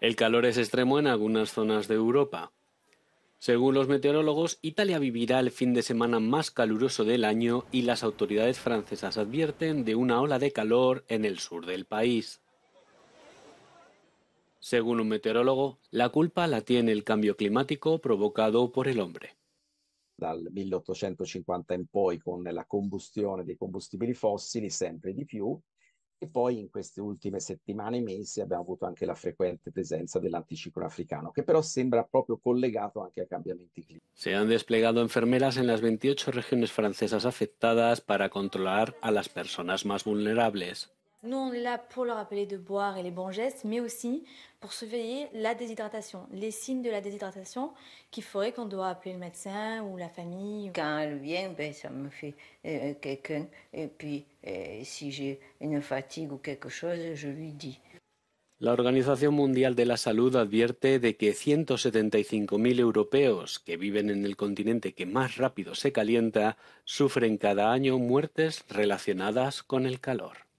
El calor es extremo en algunas zonas de Europa. Según los meteorólogos, Italia vivirá el fin de semana más caluroso del año y las autoridades francesas advierten de una ola de calor en el sur del país. Según un meteorólogo, la culpa la tiene el cambio climático provocado por el hombre. Dal 1850 en poi, con la combustión de combustibles fósiles siempre di E poi in queste ultime settimane e mesi abbiamo avuto anche la frequente presenza dell'anticiclone africano, che però sembra proprio collegato anche a cambiamenti climatici. Se hanno desplegato enfermeras en las 28 regioni francesi afectadas per controllare a las personas más vulnerables. Nous, on est là pour leur rappeler de boire et les bons gestes, mais aussi pour surveiller la déshydratation, les signes de la déshydratation qu'il faudrait qu'on doit appeler le médecin ou la famille. Quand elle vient, ben, ça me fait euh, euh, quelqu'un. Et puis, euh, si j'ai une fatigue ou quelque chose, je lui dis. La mondiale de la Salud advierte de que 175.000 europeos que viven en el continente que más rápido se calienta sufren cada año muertes relacionadas con el calor.